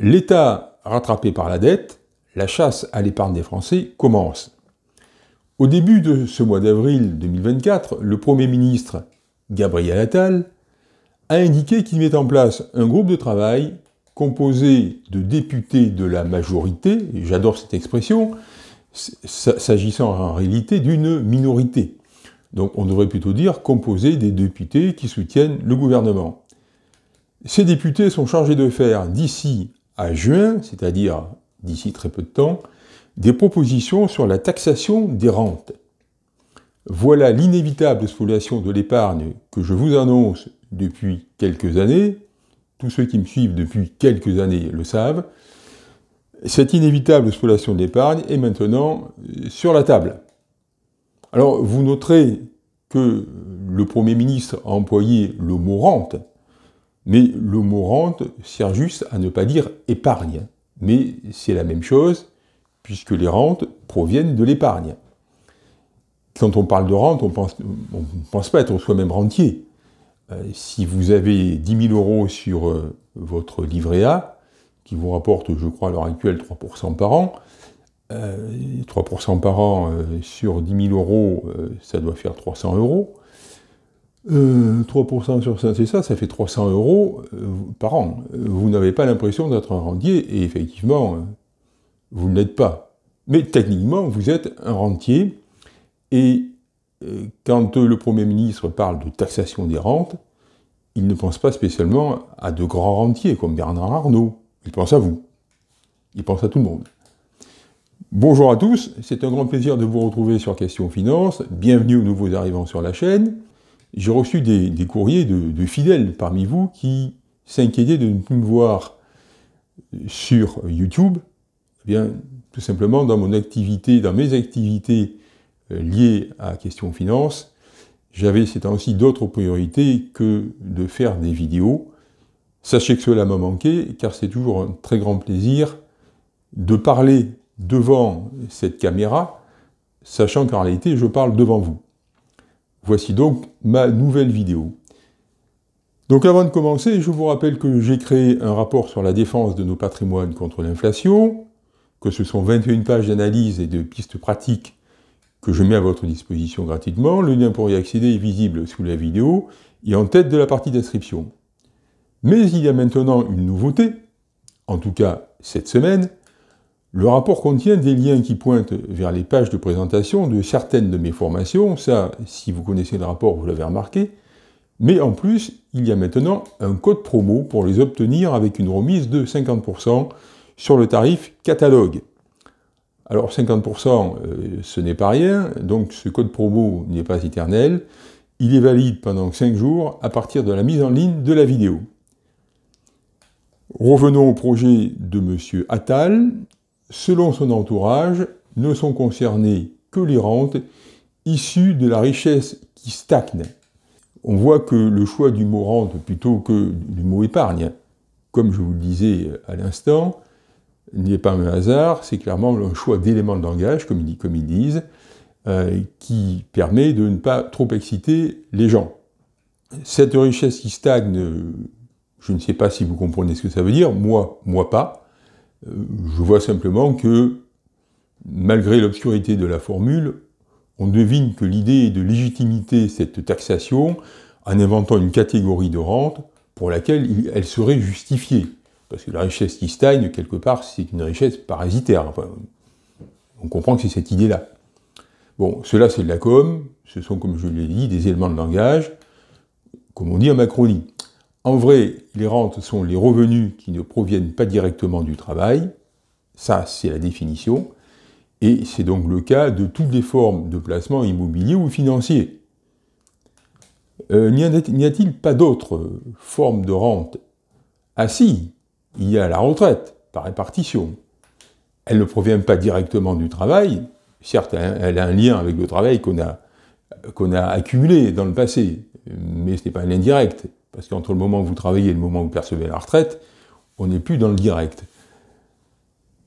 L'État rattrapé par la dette, la chasse à l'épargne des Français commence. Au début de ce mois d'avril 2024, le Premier ministre Gabriel Attal a indiqué qu'il met en place un groupe de travail composé de députés de la majorité, j'adore cette expression, s'agissant en réalité d'une minorité. Donc on devrait plutôt dire composé des députés qui soutiennent le gouvernement. Ces députés sont chargés de faire d'ici à juin, c'est-à-dire d'ici très peu de temps, des propositions sur la taxation des rentes. Voilà l'inévitable spoliation de l'épargne que je vous annonce depuis quelques années. Tous ceux qui me suivent depuis quelques années le savent. Cette inévitable spoliation de l'épargne est maintenant euh, sur la table. Alors, vous noterez que le Premier ministre a employé le mot rente mais le mot rente sert juste à ne pas dire épargne. Mais c'est la même chose, puisque les rentes proviennent de l'épargne. Quand on parle de rente, on ne pense, pas être soi-même rentier. Euh, si vous avez 10 000 euros sur euh, votre livret A, qui vous rapporte, je crois, à l'heure actuelle 3% par an, 3% euh, par an sur 10 000 euros, ça doit faire 300 euros. 3% euh, sur 5, c'est ça, ça fait 300 euros euh, par an. Vous n'avez pas l'impression d'être un rentier, et effectivement, euh, vous ne l'êtes pas. Mais techniquement, vous êtes un rentier, et quand le Premier ministre parle de taxation des rentes, il ne pense pas spécialement à de grands rentiers comme Bernard Arnault. Il pense à vous. Il pense à tout le monde. Bonjour à tous, c'est un grand plaisir de vous retrouver sur Question Finance. Bienvenue aux nouveaux arrivants sur la chaîne j'ai reçu des, courriers de, fidèles parmi vous qui s'inquiétaient de ne plus me voir euh, sur YouTube. Eh bien, tout simplement, dans mon activité, dans mes activités euh, liées à Question Finance, j'avais ces temps d'autres priorités que de faire des vidéos. Sachez que cela m'a manqué, car c'est toujours un très grand plaisir de parler devant cette caméra, sachant qu'en réalité, je parle devant vous. Voici donc ma nouvelle vidéo. Donc avant de commencer, je vous rappelle que j'ai créé un rapport sur la défense de nos patrimoines contre l'inflation, que ce sont 21 pages d'analyse et de pistes pratiques que je mets à votre disposition gratuitement. Le lien pour y accéder est visible sous la vidéo et en tête de la partie d'inscription. Mais il y a maintenant une nouveauté, en tout cas cette semaine, le rapport contient des liens qui pointent vers les pages de présentation de certaines de mes formations, ça, si vous connaissez le rapport, vous l'avez remarqué, mais en plus, il y a maintenant un code promo pour les obtenir avec une remise de 50% sur le tarif catalogue. Alors 50%, euh, ce n'est pas rien, donc ce code promo n'est pas éternel, il est valide pendant 5 jours à partir de la mise en ligne de la vidéo. Revenons au projet de M. Attal selon son entourage, ne sont concernées que les rentes issues de la richesse qui stagne. On voit que le choix du mot rente plutôt que du mot épargne, comme je vous le disais euh, à l'instant, n'est pas un hasard, c'est clairement un choix d'éléments de langage, comme ils, disent, euh, qui permet de ne pas trop exciter les gens. Cette richesse qui stagne, je ne sais pas si vous comprenez ce que ça veut dire, moi, moi pas. Euh, je vois simplement que, malgré l'obscurité de la formule, on devine que l'idée est de légitimité cette taxation en inventant une catégorie de rente pour laquelle elle serait justifiée. Parce que la richesse qui stagne, quelque part, c'est une richesse parasitaire. on comprend que c'est cette idée-là. Bon, cela c'est de la com, ce sont, comme je l'ai dit, des éléments de langage, comme on dit en Macronie. En vrai, les rentes sont les revenus qui ne proviennent pas directement du travail. Ça, c'est la définition. Et c'est donc le cas de toutes les formes de placement immobilier ou financier. Euh, n'y a-t-il pas d'autres formes de rente Ah si, il y a la retraite par répartition. Elle ne provient pas directement du travail, certes elle a un lien avec le travail qu'on a, a accumulé dans le passé, mais ce n'est pas un lien direct. Parce qu'entre le moment où vous travaillez et le moment où vous percevez la retraite, on n'est plus dans le direct.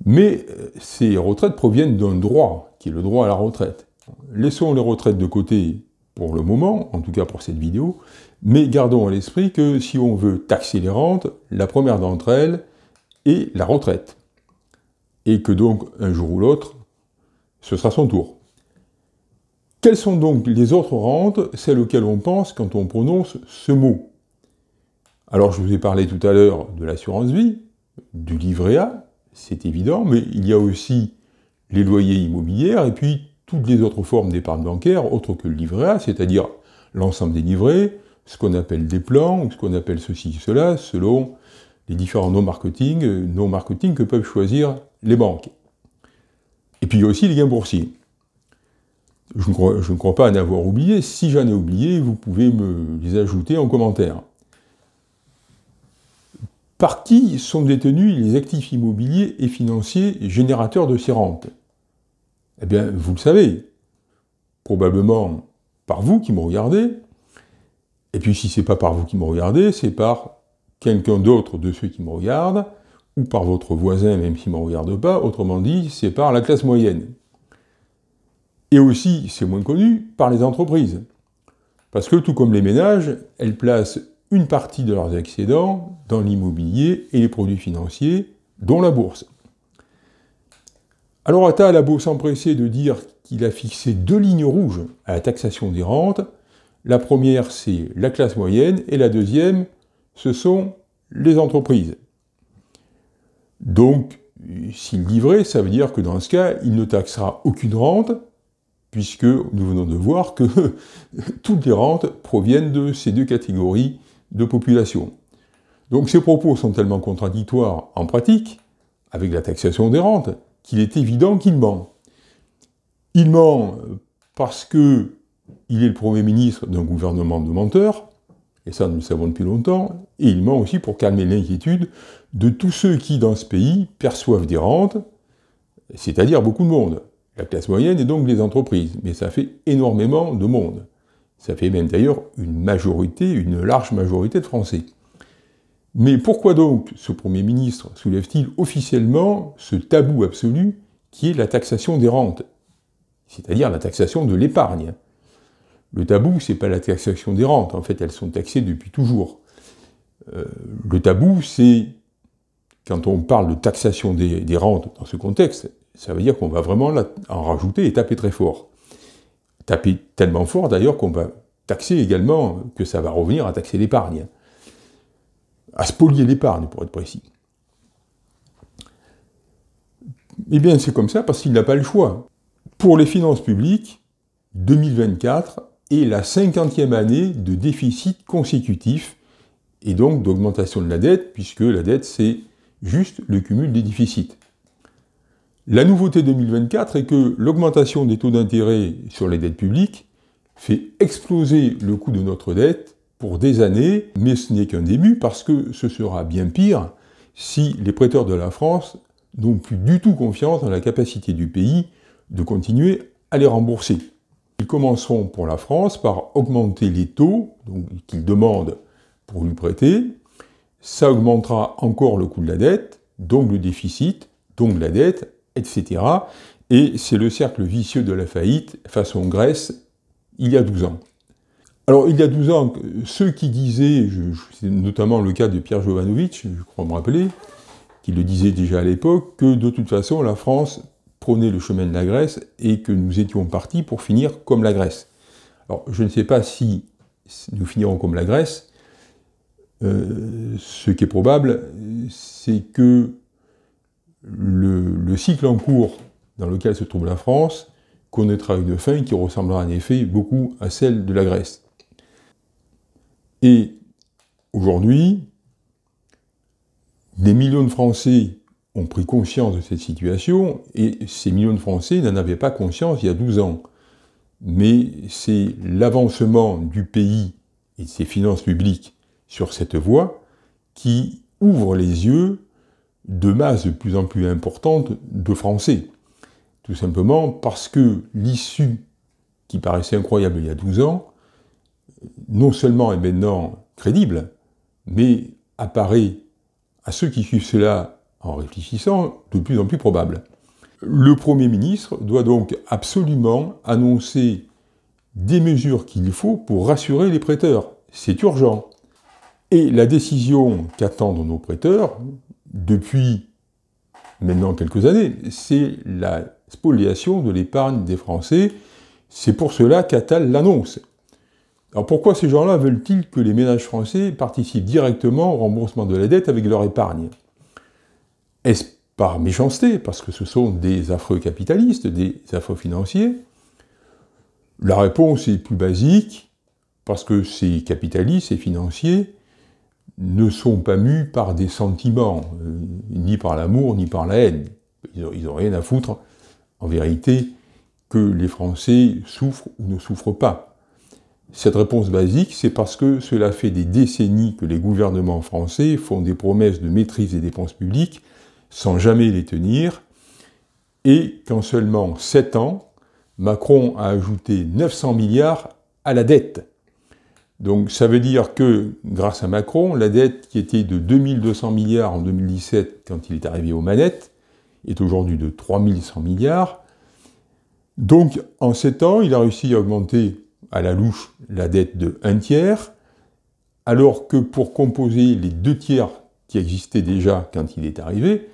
Mais euh, ces retraites proviennent d'un droit, qui est le droit à la retraite. Laissons les retraites de côté pour le moment, en tout cas pour cette vidéo, mais gardons à l'esprit que si on veut taxer les rentes, la première d'entre elles est la retraite. Et que donc, un jour ou l'autre, ce sera son tour. Quelles sont donc les autres rentes, celles auxquelles on pense quand on prononce ce mot alors je vous ai parlé tout à l'heure de l'assurance vie, du livret A, c'est évident, mais il y a aussi les loyers immobiliers et puis toutes les autres formes d'épargne bancaire autres que le livret A, c'est-à-dire l'ensemble des livrets, ce qu'on appelle des plans ou ce qu'on appelle ceci, cela, selon les différents non-marketing, euh, non-marketing que peuvent choisir les banques. Et puis il y a aussi les gains boursiers. Je ne crois, je ne crois pas en avoir oublié. Si j'en ai oublié, vous pouvez me les ajouter en commentaire. Par qui sont détenus les actifs immobiliers et financiers générateurs de ces rentes Eh bien, vous le savez, probablement par vous qui me regardez, et puis si c'est pas par vous qui me regardez, c'est par quelqu'un d'autre de ceux qui me regardent, ou par votre voisin même s'il ne me regarde pas, autrement dit, c'est par la classe moyenne. Et aussi, c'est moins connu, par les entreprises. Parce que tout comme les ménages, elles placent une partie de leurs excédents dans l'immobilier et les produits financiers, dont la bourse. Alors Attal a beau s'empresser de dire qu'il a fixé deux lignes rouges à la taxation des rentes. La première, c'est la classe moyenne, et la deuxième, ce sont les entreprises. Donc, s'il livrait, ça veut dire que dans ce cas, il ne taxera aucune rente, puisque nous venons de voir que toutes les rentes proviennent de ces deux catégories de population. Donc ces propos sont tellement contradictoires en pratique, avec la taxation des rentes, qu'il est évident qu'il ment. Il ment parce que il est le Premier ministre d'un gouvernement de menteurs, et ça nous le savons depuis longtemps, et il ment aussi pour calmer l'inquiétude de tous ceux qui, dans ce pays, perçoivent des rentes, c'est-à-dire beaucoup de monde, la classe moyenne et donc les entreprises, mais ça fait énormément de monde. Ça fait même d'ailleurs une majorité, une large majorité de Français. Mais pourquoi donc ce Premier ministre soulève-t-il officiellement ce tabou absolu qui est la taxation des rentes, c'est-à-dire la taxation de l'épargne Le tabou, ce n'est pas la taxation des rentes, en fait elles sont taxées depuis toujours. Euh, le tabou, c'est quand on parle de taxation des, rentes dans ce contexte, ça veut dire qu'on va vraiment en rajouter et taper très fort. Taper tellement fort d'ailleurs qu'on va taxer également, que ça va revenir à taxer l'épargne. À spolier l'épargne, pour être précis. Eh bien, c'est comme ça parce qu'il n'a pas le choix. Pour les finances publiques, 2024 est la cinquantième e année de déficit consécutif et donc d'augmentation de la dette, puisque la dette, c'est juste le cumul des déficits. La nouveauté 2024 est que l'augmentation des taux d'intérêt sur les dettes publiques fait exploser le coût de notre dette pour des années, mais ce n'est qu'un début parce que ce sera bien pire si les prêteurs de la France n'ont plus du tout confiance dans la capacité du pays de continuer à les rembourser. Ils commenceront pour la France par augmenter les taux qu'ils demandent pour lui prêter. Ça augmentera encore le coût de la dette, donc le déficit, donc la dette, etc. Et c'est le cercle vicieux de la faillite façon Grèce il y a 12 ans. Alors, il y a 12 ans, ceux qui disaient, c'est notamment le cas de Pierre Jovanovic, je crois me rappeler, qui le disait déjà à l'époque, que de toute façon, la France prenait le chemin de la Grèce et que nous étions partis pour finir comme la Grèce. Alors, je ne sais pas si nous finirons comme la Grèce. Euh, ce qui est probable, c'est que le, cycle en cours dans lequel se trouve la France connaîtra une fin qui ressemblera en effet beaucoup à celle de la Grèce. Et aujourd'hui, des millions de Français ont pris conscience de cette situation, et ces millions de Français n'en avaient pas conscience il y a 12 ans. Mais c'est l'avancement du pays et de ses finances publiques sur cette voie qui ouvre les yeux de masse de plus en plus importante de Français. Tout simplement parce que l'issue qui paraissait incroyable il y a 12 ans, non seulement est maintenant crédible, mais apparaît à ceux qui suivent cela en réfléchissant de plus en plus probable. Le Premier ministre doit donc absolument annoncer des mesures qu'il faut pour rassurer les prêteurs. C'est urgent. Et la décision qu'attendent nos prêteurs, depuis maintenant quelques années, c'est la spoliation de l'épargne des Français. C'est pour cela qu'Atal l'annonce. Alors pourquoi ces gens-là veulent-ils que les ménages français participent directement au remboursement de la dette avec leur épargne Est-ce par méchanceté, parce que ce sont des affreux capitalistes, des affreux financiers La réponse est plus basique, parce que ces capitalistes, et financiers, ne sont pas mus par des sentiments, euh, ni par l'amour, ni par la haine. Ils n'ont rien à foutre, en vérité, que les Français souffrent ou ne souffrent pas. Cette réponse basique, c'est parce que cela fait des décennies que les gouvernements français font des promesses de maîtrise des dépenses publiques sans jamais les tenir, et qu'en seulement 7 ans, Macron a ajouté 900 milliards à la dette. Donc ça veut dire que, grâce à Macron, la dette qui était de 2200 milliards en 2017 quand il est arrivé aux manettes, est aujourd'hui de 3100 milliards. Donc en 7 ans, il a réussi à augmenter à la louche la dette de un tiers, alors que pour composer les deux tiers qui existaient déjà quand il est arrivé,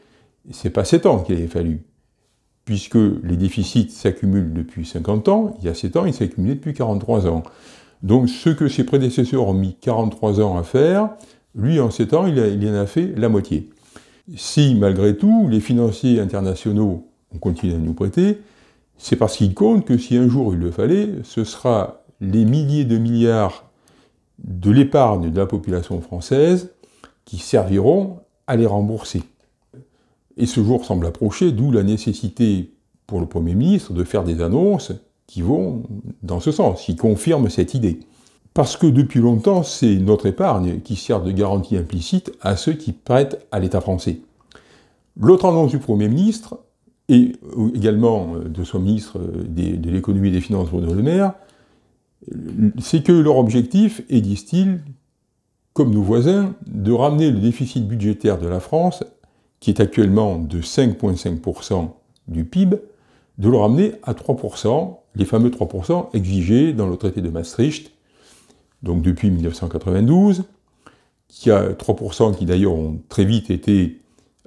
c'est pas 7 ans qu'il avait fallu, puisque les déficits s'accumulent depuis 50 ans, il y a 7 ans, ils s'accumulaient depuis 43 ans. Donc ce que ses prédécesseurs ont mis 43 ans à faire, lui en 7 ans, il, il en a fait la moitié. Si malgré tout les financiers internationaux ont continué à nous prêter, c'est parce qu'ils comptent que si un jour il le fallait, ce sera les milliers de milliards de l'épargne de la population française qui serviront à les rembourser. Et ce jour semble approcher, d'où la nécessité pour le Premier ministre de faire des annonces qui vont dans ce sens, qui confirment cette idée. Parce que depuis longtemps, c'est notre épargne qui sert de garantie implicite à ceux qui prêtent à l'État français. L'autre annonce du Premier ministre, et également euh, de son ministre euh, de l'économie et des finances, Bruno Le Maire, c'est que leur objectif est, disent-ils, comme nos voisins, de ramener le déficit budgétaire de la France, qui est actuellement de 5,5% du PIB, de le ramener à 3% les fameux 3% exigés dans le traité de Maastricht, donc depuis 1992, qui a 3% qui d'ailleurs ont très vite été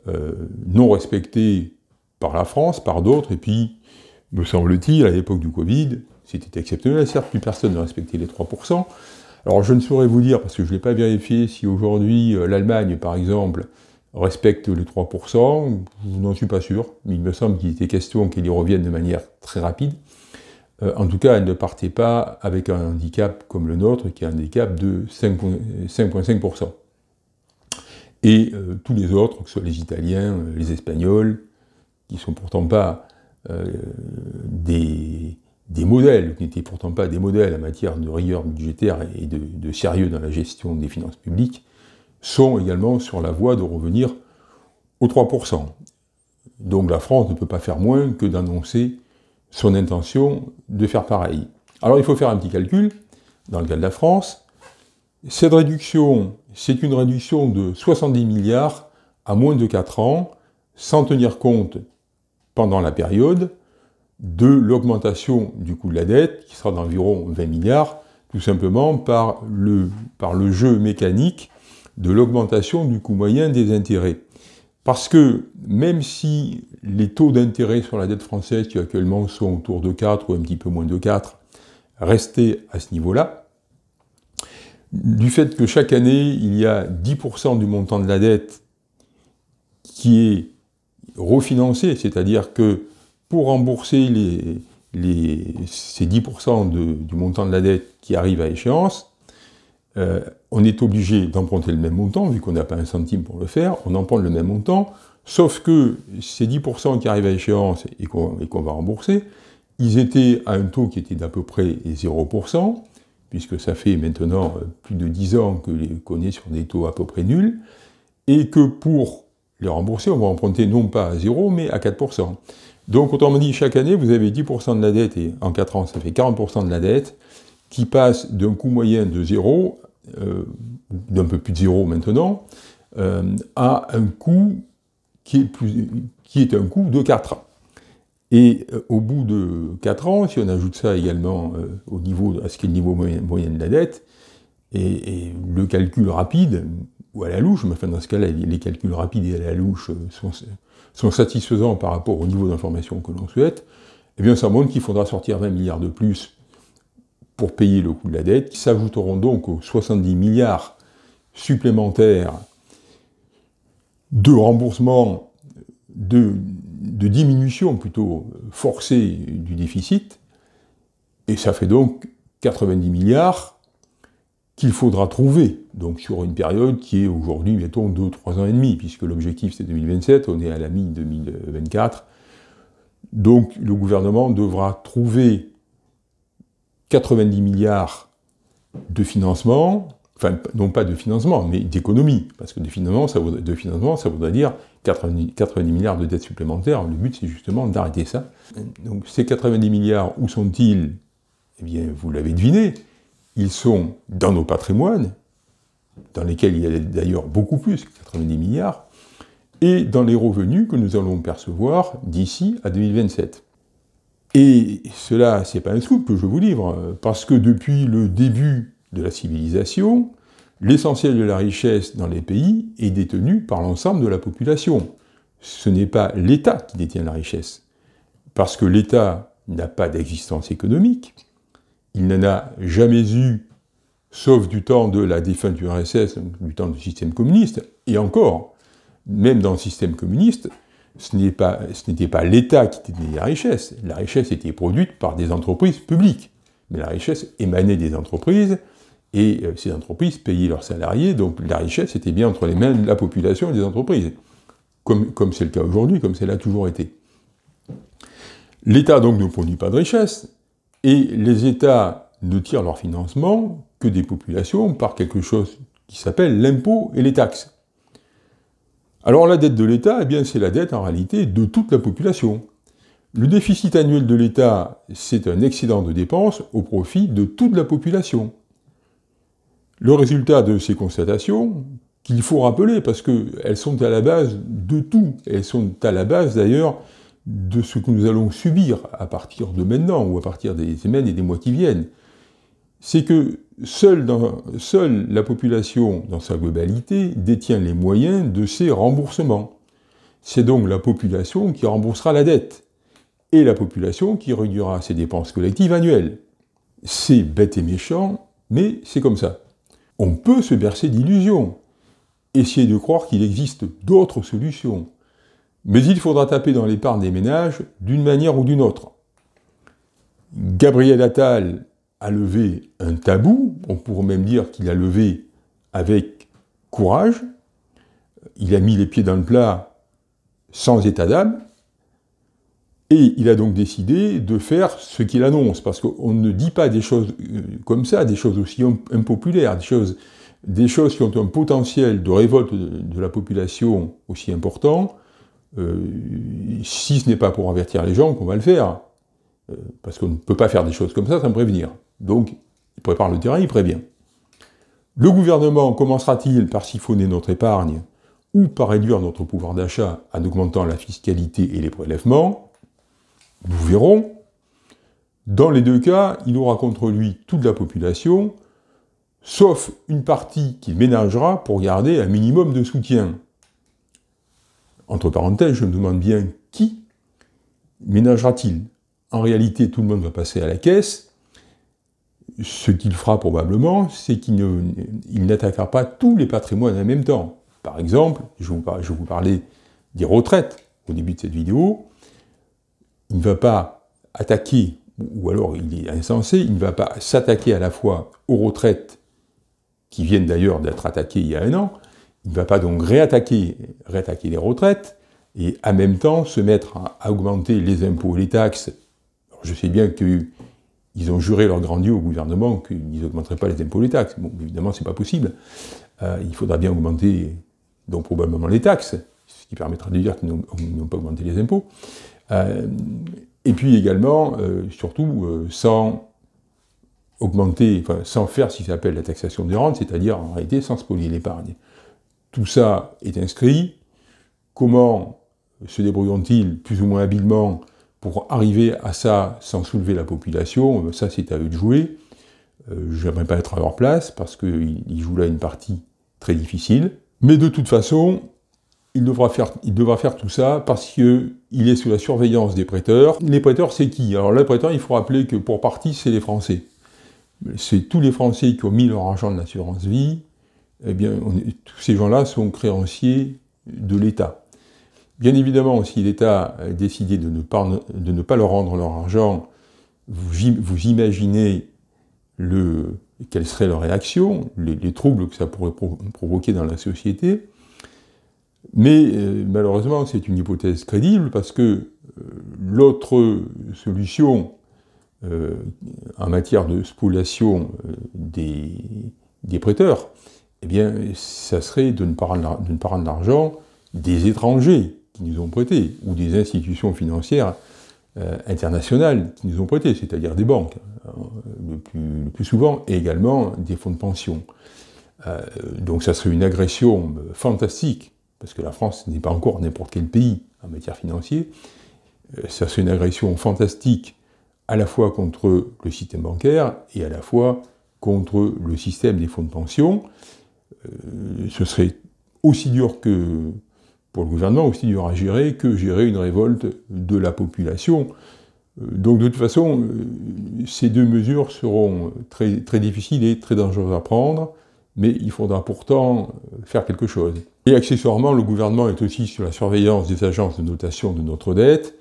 euh, non respectés par la France, par d'autres, et puis, me semble-t-il, à l'époque du Covid, c'était exceptionnel, certes, plus personne ne respectait les 3%. Alors je ne saurais vous dire, parce que je ne l'ai pas vérifié, si aujourd'hui euh, l'Allemagne, par exemple, respecte les 3%, je n'en suis pas sûr, mais il me semble qu'il était question qu'il y revienne de manière très rapide. Euh, en tout cas, elle ne partait pas avec un handicap comme le nôtre, qui est un handicap de 5,5%. Et euh, tous les autres, que ce soit les Italiens, euh, les Espagnols, qui ne sont pourtant pas des, modèles, qui n'étaient pourtant pas des modèles en matière de rigueur budgétaire et de, de, sérieux dans la gestion des finances publiques, sont également sur la voie de revenir aux 3%. Donc la France ne peut pas faire moins que d'annoncer son intention de faire pareil. Alors il faut faire un petit calcul, dans le cas de la France. Cette réduction, c'est une réduction de 70 milliards à moins de 4 ans, sans tenir compte pendant la période de l'augmentation du coût de la dette, qui sera d'environ 20 milliards, tout simplement par le, par le jeu mécanique de l'augmentation du coût moyen des intérêts. Parce que même si les taux d'intérêt sur la dette française, qui actuellement sont autour de 4 ou un petit peu moins de 4, restaient à ce niveau-là, du fait que chaque année, il y a 10% du montant de la dette qui est refinancé, c'est-à-dire que pour rembourser ces 10% du montant de la dette qui arrive à échéance, euh, on est obligé d'emprunter le même montant, vu qu'on n'a pas un centime pour le faire, on emprunte le même montant, sauf que ces 10% qui arrivent à échéance et qu'on va rembourser, ils étaient à un taux qui était d'à peu près 0%, puisque ça fait maintenant euh, plus de 10 ans qu'on est sur des taux à peu près nuls, et que pour les rembourser, on va emprunter non pas à 0, mais à 4%. Donc, autrement dit, chaque année, vous avez 10% de la dette, et en 4 ans, ça fait 40% de la dette, qui passe d'un coût moyen de 0 euh, d'un peu plus de zéro maintenant, euh, à un coût qui est, un coût de 4 ans. Et euh, au bout de 4 ans, si on ajoute ça également au niveau, à ce qui est le niveau moyen, de la dette, et, le calcul rapide, ou à la louche, mais enfin dans ce cas-là, les calculs rapides et à la louche sont, sont satisfaisants par rapport au niveau d'information que l'on souhaite, eh bien ça montre qu'il faudra sortir 20 milliards de plus pour payer le coût de la dette, qui s'ajouteront donc aux 70 milliards supplémentaires de remboursement, de, diminution plutôt forcée du déficit, et ça fait donc 90 milliards qu'il faudra trouver, donc sur une période qui est aujourd'hui, mettons, 2-3 ans et demi, puisque l'objectif c'est 2027, on est à la mi-2024, donc le gouvernement devra trouver 90 milliards de financement, enfin non pas de financement, mais d'économie, parce que de financement, ça voudrait, de financement, ça dire 90 milliards de dettes supplémentaires. Le but, c'est justement d'arrêter ça. Donc ces 90 milliards, où sont-ils Eh bien, vous l'avez deviné, ils sont dans nos patrimoines, dans lesquels il y a d'ailleurs beaucoup plus que 90 milliards, et dans les revenus que nous allons percevoir d'ici à 2027. Et cela, c'est pas un scoop que je vous livre, euh, parce que depuis le début de la civilisation, l'essentiel de la richesse dans les pays est détenu par l'ensemble de la population. Ce n'est pas l'État qui détient la richesse, parce que l'État n'a pas d'existence économique, il n'en a jamais eu, sauf du temps de la défunte URSS, du temps du système communiste, et encore, même dans le système communiste, ce n'était pas, l'État qui détenait la richesse. La richesse était produite par des entreprises publiques. Mais la richesse émanait des entreprises, et euh, ces entreprises payaient leurs salariés, donc la richesse était bien entre les mains de la population et des entreprises, comme c'est le cas aujourd'hui, comme cela a toujours été. L'État donc ne produit pas de richesse, et les États ne tirent leur financement que des populations par quelque chose qui s'appelle l'impôt et les taxes. Alors la dette de l'État, eh bien c'est la dette en réalité de toute la population. Le déficit annuel de l'État, c'est un excédent de dépenses au profit de toute la population. Le résultat de ces constatations, qu'il faut rappeler parce qu'elles sont à la base de tout, elles sont à la base d'ailleurs de ce que nous allons subir à partir de maintenant ou à partir des semaines et des mois qui viennent, c'est que Seule, la population, dans sa globalité, détient les moyens de ces remboursements. C'est donc la population qui remboursera la dette, et la population qui réduira ses dépenses collectives annuelles. C'est bête et méchant, mais c'est comme ça. On peut se bercer d'illusions, essayer de croire qu'il existe d'autres solutions, mais il faudra taper dans l'épargne des ménages d'une manière ou d'une autre. Gabriel Attal a levé un tabou, on pourrait même dire qu'il a levé avec courage, il a mis les pieds dans le plat sans état d'âme, et il a donc décidé de faire ce qu'il annonce, parce qu'on ne dit pas des choses euh, comme ça, des choses aussi impopulaires, des choses, des choses qui ont un potentiel de révolte de la population aussi important, euh, si ce n'est pas pour avertir les gens qu'on va le faire, euh, parce qu'on ne peut pas faire des choses comme ça sans prévenir. Donc, il prépare le terrain, il prévient. Le gouvernement commencera-t-il par siphonner notre épargne ou par réduire notre pouvoir d'achat en augmentant la fiscalité et les prélèvements Nous verrons. Dans les deux cas, il aura contre lui toute la population, sauf une partie qui ménagera pour garder un minimum de soutien. Entre parenthèses, je me demande bien qui ménagera-t-il En réalité, tout le monde va passer à la caisse, ce qu'il fera probablement, c'est qu'il n'attaquera pas tous les patrimoines en même temps. Par exemple, je vous, parlais, vous des retraites au début de cette vidéo. Il ne va pas attaquer, ou alors il est insensé, il ne va pas s'attaquer à la fois aux retraites qui viennent d'ailleurs d'être attaquées il y a un an. Il ne va pas donc réattaquer, réattaquer les retraites et en même temps se mettre à augmenter les impôts et les taxes. je sais bien que ils ont juré leur grand au gouvernement qu'ils n'augmenteraient pas les impôts et les taxes. Bon, évidemment, ce n'est pas possible. Euh, il faudra bien augmenter, donc probablement les taxes, ce qui permettra de dire qu'ils n'ont pas augmenté les impôts. Euh, et puis également, euh, surtout, sans augmenter, sans faire ce qui s'appelle la taxation des rentes, c'est-à-dire en réalité sans spolier l'épargne. Tout ça est inscrit. Comment se débrouilleront-ils plus ou moins habilement pour arriver à ça sans soulever la population, euh, ça c'est à eux de jouer. Euh, j'aimerais pas être à leur place parce qu'ils jouent là une partie très difficile. Mais de toute façon, il devra faire, tout ça parce qu'il est sous la surveillance des prêteurs. Les prêteurs, c'est qui Alors les prêteurs, il faut rappeler que pour partie, c'est les Français. C'est tous les Français qui ont mis leur argent de l'assurance vie. Eh bien, tous ces gens-là sont créanciers de l'État. Bien évidemment, si l'État décidait de ne, pas, de ne pas leur rendre leur argent, vous, imaginez quelle serait leur réaction, les, troubles que ça pourrait provoquer dans la société. Mais euh, malheureusement, c'est une hypothèse crédible parce que euh, l'autre solution euh, en matière de spoliation des, prêteurs, eh bien, ça serait de ne pas de ne pas rendre l'argent des étrangers qui nous ont prêté, ou des institutions financières euh, internationales qui nous ont prêté, c'est-à-dire des banques, euh, le, plus, souvent, et également des fonds de pension. Euh, donc ça serait une agression fantastique, parce que la France n'est pas encore n'importe quel pays en matière financière, ça serait une agression fantastique à la fois contre le système bancaire et à la fois contre le système des fonds de pension. ce serait aussi dur que, pour le gouvernement aussi, il aura gérer que gérer une révolte de la population. Euh, donc de toute façon, euh, ces deux mesures seront très, difficiles et très dangereuses à prendre, mais il faudra pourtant euh, faire quelque chose. Et accessoirement, le gouvernement est aussi sur la surveillance des agences de notation de notre dette,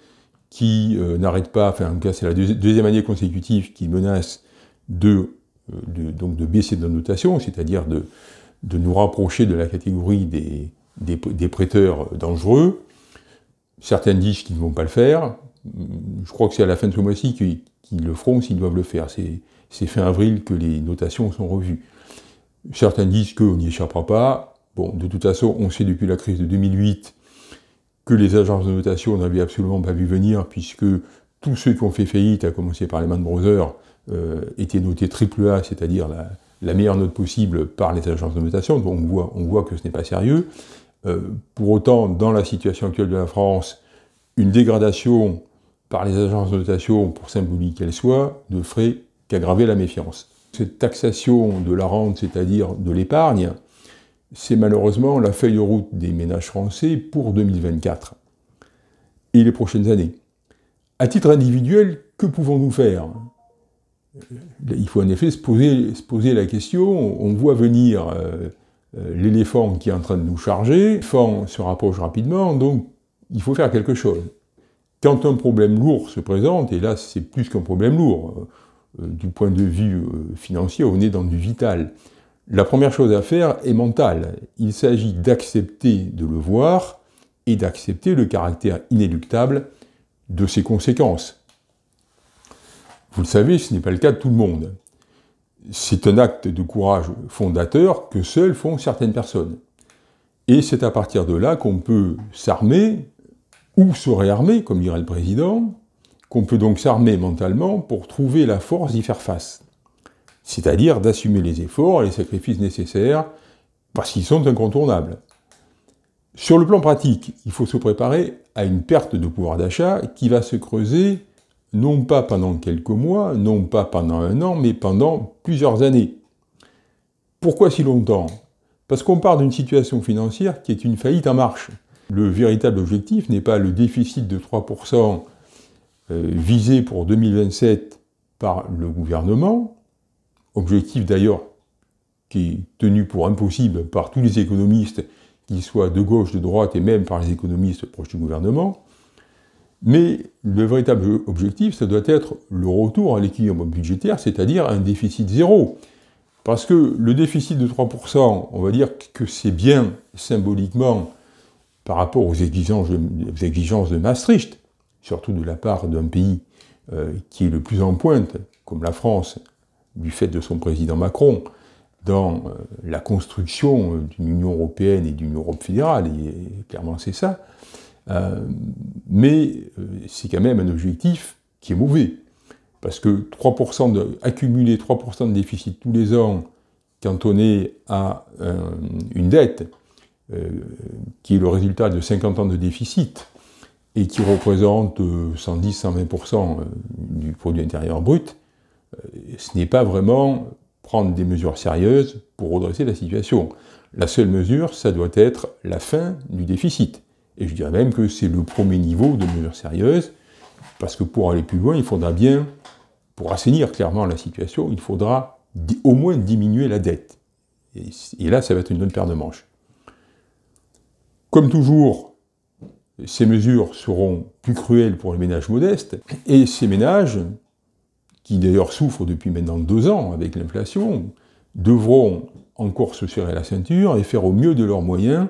qui n'arrête pas, enfin en tout cas c'est la deuxième année consécutive qui menace de, donc de baisser de notation, c'est-à-dire de nous rapprocher de la catégorie des, des, prêteurs dangereux. Certains disent qu'ils ne vont pas le faire. Je crois que c'est à la fin de ce mois-ci qu'ils le feront s'ils doivent le faire. C'est fin avril que les notations sont revues. Certains disent qu'on n'y échappera pas. Bon, de toute façon, on sait depuis la crise de 2008 que les agences de notation n'avaient absolument pas vu venir, puisque tous ceux qui ont fait faillite, à commencer par les Man Brothers, euh, étaient notés A, c'est-à-dire la, meilleure note possible par les agences de notation. Donc on voit que ce n'est pas sérieux. Euh, pour autant, dans la situation actuelle de la France, une dégradation par les agences de notation, pour symbolique qu'elle soit, ne ferait qu'aggraver la méfiance. Cette taxation de la rente, c'est-à-dire de l'épargne, c'est malheureusement la feuille de route des ménages français pour 2024 et les prochaines années. À titre individuel, que pouvons-nous faire Il faut en effet se poser, la question. On voit venir euh, euh, l'éléphant qui est en train de nous charger, l'éléphant se rapproche rapidement, donc il faut faire quelque chose. Quand un problème lourd se présente, et là c'est plus qu'un problème lourd, euh, euh, du point de vue financier, on est dans du vital. La première chose à faire est mentale. Il s'agit d'accepter de le voir et d'accepter le caractère inéluctable de ses conséquences. Vous le savez, ce n'est pas le cas de tout le monde c'est un acte de courage fondateur que seuls font certaines personnes. Et c'est à partir de là qu'on peut s'armer, ou se réarmer, comme dirait le président, qu'on peut donc s'armer mentalement pour trouver la force d'y faire face. C'est-à-dire d'assumer les efforts et les sacrifices nécessaires, parce qu'ils sont incontournables. Sur le plan pratique, il faut se préparer à une perte de pouvoir d'achat qui va se creuser non pas pendant quelques mois, non pas pendant un an, mais pendant plusieurs années. Pourquoi si longtemps Parce qu'on part d'une situation financière qui est une faillite en marche. Le véritable objectif n'est pas le déficit de 3% euh, visé pour 2027 par le gouvernement, objectif d'ailleurs qui est tenu pour impossible par tous les économistes, qu'ils soient de gauche, de droite et même par les économistes proches du gouvernement, mais le véritable objectif, ça doit être le retour à l'équilibre budgétaire, c'est-à-dire un déficit zéro. Parce que le déficit de 3%, on va dire que c'est bien symboliquement par rapport aux exigences, de Maastricht, surtout de la part d'un pays euh, qui est le plus en pointe, comme la France, du fait de son président Macron, dans euh, la construction euh, d'une Union européenne et d'une Europe fédérale, et clairement c'est ça. Euh, mais euh, c'est quand même un objectif qui est mauvais. Parce que 3% de, accumuler 3% de déficit tous les ans quand on est à euh, une dette qui est le résultat de 50 ans de déficit et qui représente 110-120% du produit intérieur brut, ce n'est pas vraiment prendre des mesures sérieuses pour redresser la situation. La seule mesure, ça doit être la fin du déficit. Et je dirais même que c'est le premier niveau de mesures sérieuses, parce que pour aller plus loin, il faudra bien, pour assainir clairement la situation, il faudra au moins diminuer la dette. Et, là, ça va être une bonne paire de manches. Comme toujours, ces mesures seront plus cruelles pour les ménages modestes, et ces ménages, qui d'ailleurs souffrent depuis maintenant deux ans avec l'inflation, devront encore se serrer la ceinture et faire au mieux de leurs moyens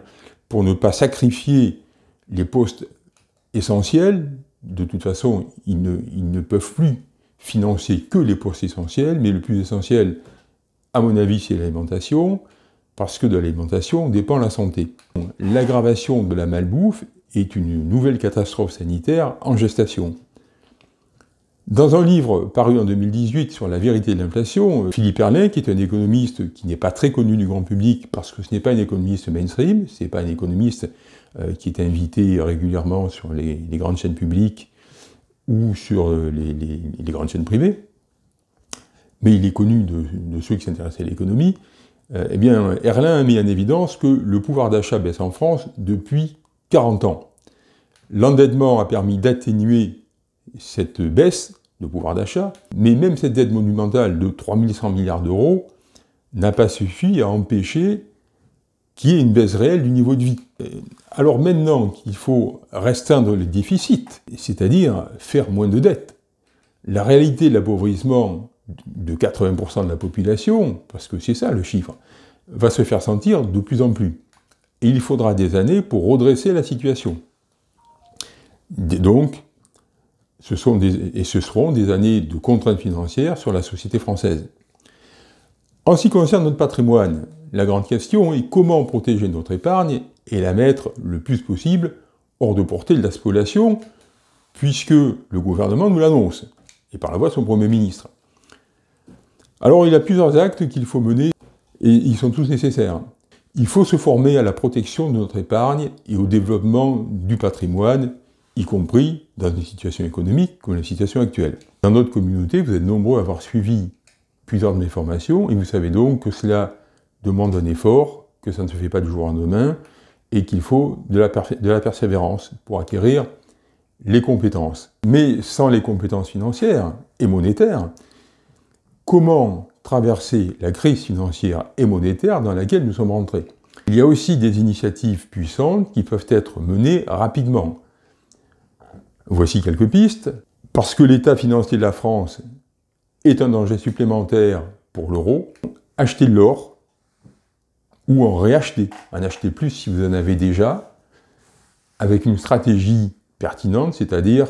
pour ne pas sacrifier les postes essentiels, de toute façon, ils ne, peuvent plus financer que les postes essentiels, mais le plus essentiel, à mon avis, c'est l'alimentation, parce que de l'alimentation dépend la santé. L'aggravation de la malbouffe est une nouvelle catastrophe sanitaire en gestation. Dans un livre paru en 2018 sur la vérité de l'inflation, Philippe Erlin, qui est un économiste qui n'est pas très connu du grand public parce que ce n'est pas un économiste mainstream, ce n'est pas un économiste euh, qui est invité régulièrement sur les, grandes chaînes publiques ou sur euh, les, grandes chaînes privées, mais il est connu de, ceux qui s'intéressaient à l'économie, euh, eh bien, Erlin a mis en évidence que le pouvoir d'achat baisse en France depuis 40 ans. L'endettement a permis d'atténuer cette baisse de pouvoir d'achat, mais même cette dette monumentale de 3100 milliards d'euros n'a pas suffi à empêcher qui est une baisse réelle du niveau de vie. Alors maintenant qu'il faut restreindre les déficits, c'est-à-dire faire moins de dettes, la réalité de l'appauvrissement de 80% de la population, parce que c'est ça le chiffre, va se faire sentir de plus en plus. Et il faudra des années pour redresser la situation. Donc, ce sont des, et ce seront des années de contraintes financières sur la société française. En ce qui concerne notre patrimoine, la grande question est comment protéger notre épargne et la mettre le plus possible hors de portée de la puisque le gouvernement nous l'annonce, et par la voix de son Premier ministre. Alors il y a plusieurs actes qu'il faut mener, et ils sont tous nécessaires. Il faut se former à la protection de notre épargne et au développement du patrimoine, y compris dans une situation économique comme la situation actuelle. Dans notre communauté, vous êtes nombreux à avoir suivi plusieurs de mes formations, et vous savez donc que cela demande un effort, que ça ne se fait pas du jour au lendemain, et qu'il faut de la, de la, persévérance pour acquérir les compétences. Mais sans les compétences financières et monétaires, comment traverser la crise financière et monétaire dans laquelle nous sommes rentrés Il y a aussi des initiatives puissantes qui peuvent être menées rapidement. Voici quelques pistes. Parce que l'état financier de la France est un danger supplémentaire pour l'euro, acheter de l'or ou en réacheter, en acheter plus si vous en avez déjà, avec une stratégie pertinente, c'est-à-dire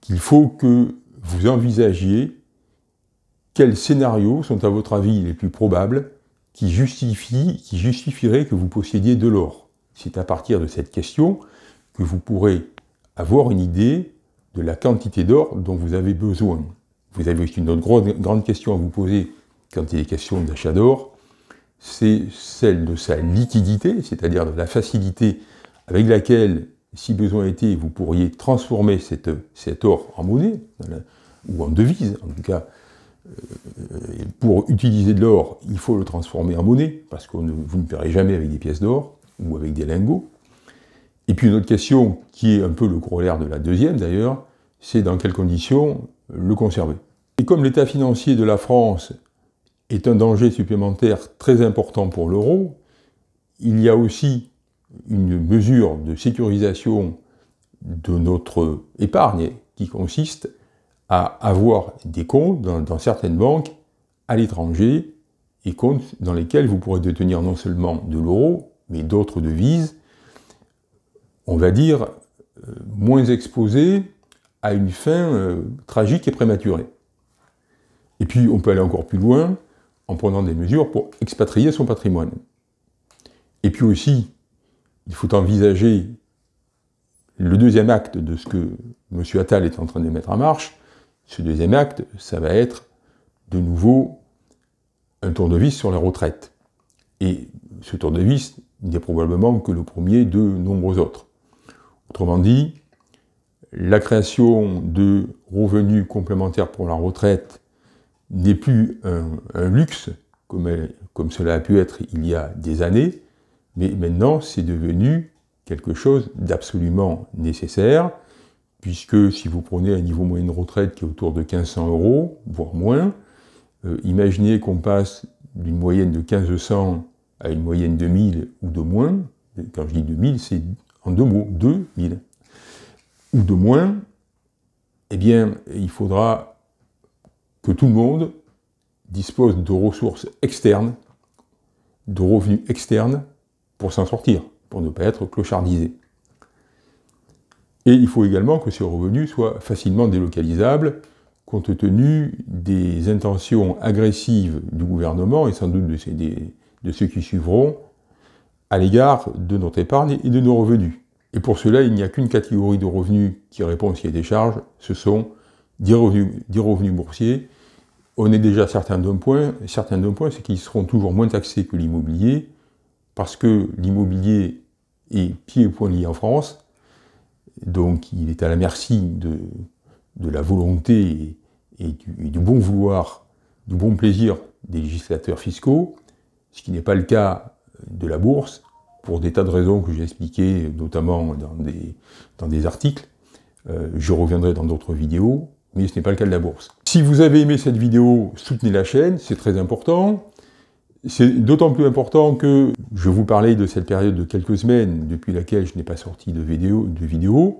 qu'il faut que vous envisagiez quels scénarios sont à votre avis les plus probables qui, justifient, qui justifieraient que vous possédiez de l'or. C'est à partir de cette question que vous pourrez avoir une idée de la quantité d'or dont vous avez besoin. Vous avez aussi une autre grande question à vous poser quand il est question d'achat d'or, c'est celle de sa liquidité, c'est-à-dire de la facilité avec laquelle, si besoin était, vous pourriez transformer cet or en monnaie, ou en devise, en tout cas. Euh, pour utiliser de l'or, il faut le transformer en monnaie, parce que vous ne paierez jamais avec des pièces d'or ou avec des lingots. Et puis une autre question, qui est un peu le corollaire de la deuxième d'ailleurs, c'est dans quelles conditions le conserver. Et comme l'état financier de la France est un danger supplémentaire très important pour l'euro. Il y a aussi une mesure de sécurisation de notre épargne qui consiste à avoir des comptes dans, certaines banques à l'étranger et comptes dans lesquels vous pourrez détenir non seulement de l'euro, mais d'autres devises, on va dire, euh, moins exposées à une fin euh, tragique et prématurée. Et puis on peut aller encore plus loin, en prenant des mesures pour expatrier son patrimoine. Et puis aussi, il faut envisager le deuxième acte de ce que M. Attal est en train de mettre en marche. Ce deuxième acte, ça va être de nouveau un tour de vis sur la retraite. Et ce tour de vis n'est probablement que le premier de nombreux autres. Autrement dit, la création de revenus complémentaires pour la retraite n'est plus un, luxe comme, comme, cela a pu être il y a des années, mais maintenant c'est devenu quelque chose d'absolument nécessaire, puisque si vous prenez un niveau moyen de retraite qui est autour de 1500 euros, voire moins, euh, imaginez qu'on passe d'une moyenne de 1500 à une moyenne de 1000 ou de moins, quand je dis de 2000, c'est en deux mots, 2000, ou de moins, eh bien, il faudra que tout le monde dispose de ressources externes, de revenus externes pour s'en sortir, pour ne pas être clochardisé. Et il faut également que ces revenus soient facilement délocalisables, compte tenu des intentions agressives du gouvernement et sans doute de, ceux qui suivront à l'égard de notre épargne et de nos revenus. Et pour cela, il n'y a qu'une catégorie de revenus qui répond au cahier des charges, ce sont des des revenus boursiers on est déjà certains d'un point, certain d'un point, c'est qu'ils seront toujours moins taxés que l'immobilier, parce que l'immobilier est pied et poing lié en France, donc il est à la merci de, la volonté et, du, bon vouloir, du bon plaisir des législateurs fiscaux, ce qui n'est pas le cas de la bourse, pour des tas de raisons que j'ai expliquées, notamment dans des, dans des articles. Euh, je reviendrai dans d'autres vidéos, mais ce n'est pas le cas de la bourse. Si vous avez aimé cette vidéo, soutenez la chaîne, c'est très important. C'est d'autant plus important que je vous parlais de cette période de quelques semaines depuis laquelle je n'ai pas sorti de vidéos. De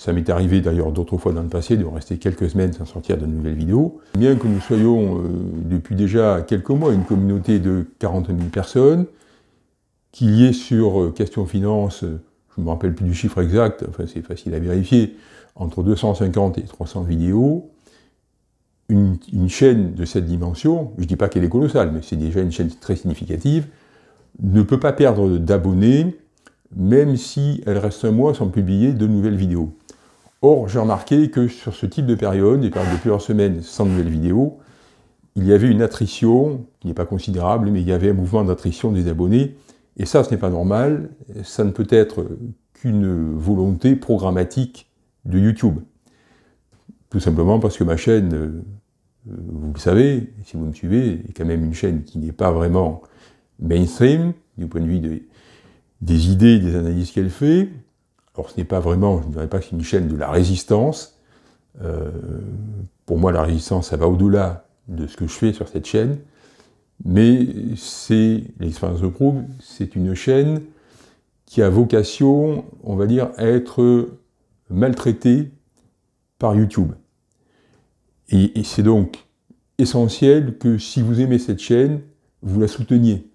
Ça m'est arrivé d'ailleurs d'autres fois dans le passé de rester quelques semaines sans sortir de nouvelles vidéos. Bien que nous soyons euh, depuis déjà quelques mois une communauté de 40 000 personnes, qui y ait sur euh, Question Finance, euh, je ne me rappelle plus du chiffre exact, enfin c'est facile à vérifier, entre 250 et 300 vidéos, une, chaîne de cette dimension, je ne dis pas qu'elle est colossale, mais c'est déjà une chaîne très significative, ne peut pas perdre d'abonnés, même si elle reste un mois sans publier de nouvelles vidéos. Or, j'ai remarqué que sur ce type de période, des périodes de plusieurs semaines sans nouvelles vidéos, il y avait une attrition, qui n'est pas considérable, mais il y avait un mouvement d'attrition des abonnés, et ça, ce n'est pas normal, ça ne peut être qu'une volonté programmatique de YouTube. Tout simplement parce que ma chaîne euh, euh, vous le savez, si vous me suivez, est quand même une chaîne qui n'est pas vraiment mainstream, du point de vue des idées, des analyses qu'elle fait. Alors ce n'est pas vraiment, je ne dirais pas que c'est une chaîne de la résistance. Euh, pour moi, la résistance, ça va au-delà de ce que je fais sur cette chaîne. Mais c'est, l'expérience le prouve, c'est une chaîne qui a vocation, on va dire, à être maltraitée par YouTube. Et, c'est donc essentiel que si vous aimez cette chaîne, vous la souteniez.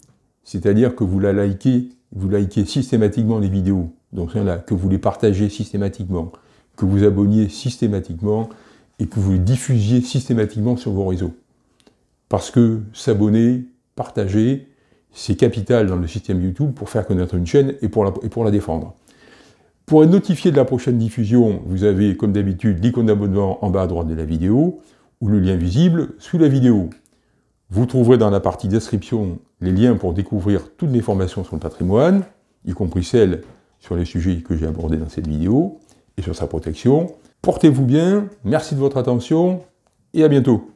C'est-à-dire que vous la likez, vous likez systématiquement les vidéos, donc là, que vous les partagez systématiquement, que vous abonniez systématiquement et que vous les diffusiez systématiquement sur vos réseaux. Parce que s'abonner, partager, c'est capital dans le système YouTube pour faire connaître une chaîne et pour la défendre. Pour être notifié de la prochaine diffusion, vous avez comme d'habitude l'icône d'abonnement en bas à droite de la vidéo ou le lien visible sous la vidéo. Vous trouverez dans la partie description les liens pour découvrir toutes les formations sur le patrimoine, y compris celles sur les sujets que j'ai abordés dans cette vidéo et sur sa protection. Portez-vous bien, merci de votre attention et à bientôt.